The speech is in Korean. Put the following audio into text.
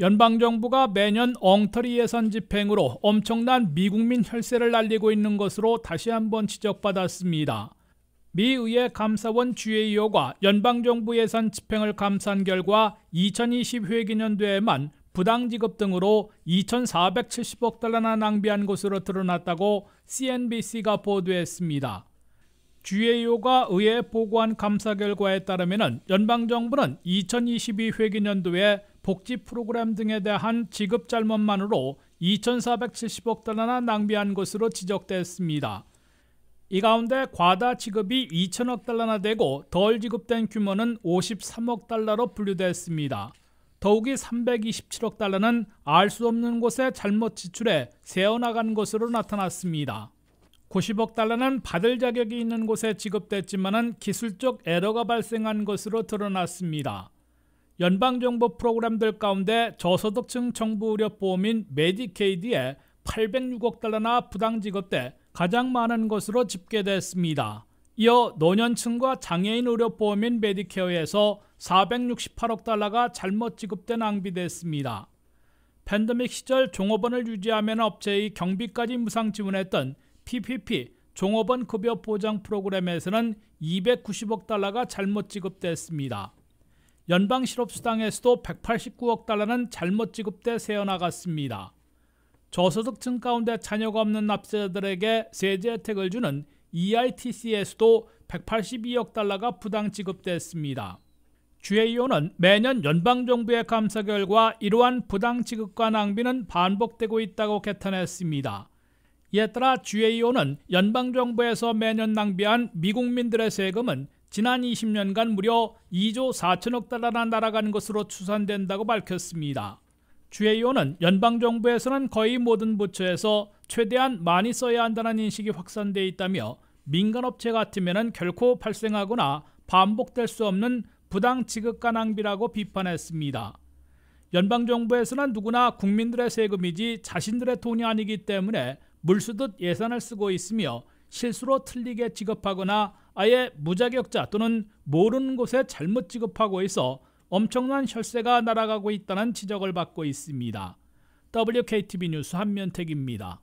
연방정부가 매년 엉터리 예산 집행으로 엄청난 미국민 혈세를 날리고 있는 것으로 다시 한번 지적받았습니다. 미 의회 감사원 GAO가 연방정부 예산 집행을 감산 결과 2020 회기년도에만 부당지급 등으로 2,470억 달러나 낭비한 것으로 드러났다고 CNBC가 보도했습니다. GAO가 의회 보고한 감사 결과에 따르면 연방정부는 2022 회기년도에 복지 프로그램 등에 대한 지급 잘못만으로 2,470억 달러나 낭비한 것으로 지적됐습니다. 이 가운데 과다 지급이 2천억 달러나 되고 덜 지급된 규모는 53억 달러로 분류됐습니다. 더욱이 327억 달러는 알 수 없는 곳에 잘못 지출해 새어나간 것으로 나타났습니다. 90억 달러는 받을 자격이 있는 곳에 지급됐지만은 기술적 에러가 발생한 것으로 드러났습니다. 연방정부 프로그램들 가운데 저소득층 정부 의료보험인 메디케이드에 806억 달러나 부당 지급돼 가장 많은 것으로 집계됐습니다. 이어 노년층과 장애인 의료보험인 메디케어에서 468억 달러가 잘못 지급돼 낭비됐습니다. 팬데믹 시절 종업원을 유지하면 업체의 경비까지 무상 지원했던 PPP 종업원 급여 보장 프로그램에서는 290억 달러가 잘못 지급됐습니다. 연방 실업수당에서도 189억 달러는 잘못 지급돼 새어나갔습니다. 저소득층 가운데 자녀가 없는 납세자들에게 세제 혜택을 주는 EITC에서도 182억 달러가 부당 지급됐습니다. GAO는 매년 연방정부의 감사 결과 이러한 부당 지급과 낭비는 반복되고 있다고 개탄했습니다. 이에 따라 GAO는 연방정부에서 매년 낭비한 미국민들의 세금은 지난 20년간 무려 2조 4천억 달러나 날아간 것으로 추산된다고 밝혔습니다. GAO는 연방정부에서는 거의 모든 부처에서 최대한 많이 써야 한다는 인식이 확산돼 있다며 민간업체 같으면 결코 발생하거나 반복될 수 없는 부당 지급과 낭비라고 비판했습니다. 연방정부에서는 누구나 국민들의 세금이지 자신들의 돈이 아니기 때문에 물수듯 예산을 쓰고 있으며 실수로 틀리게 지급하거나 아예 무자격자 또는 모르는 곳에 잘못 지급하고 있어 엄청난 혈세가 날아가고 있다는 지적을 받고 있습니다. WKTV 뉴스 한면택입니다.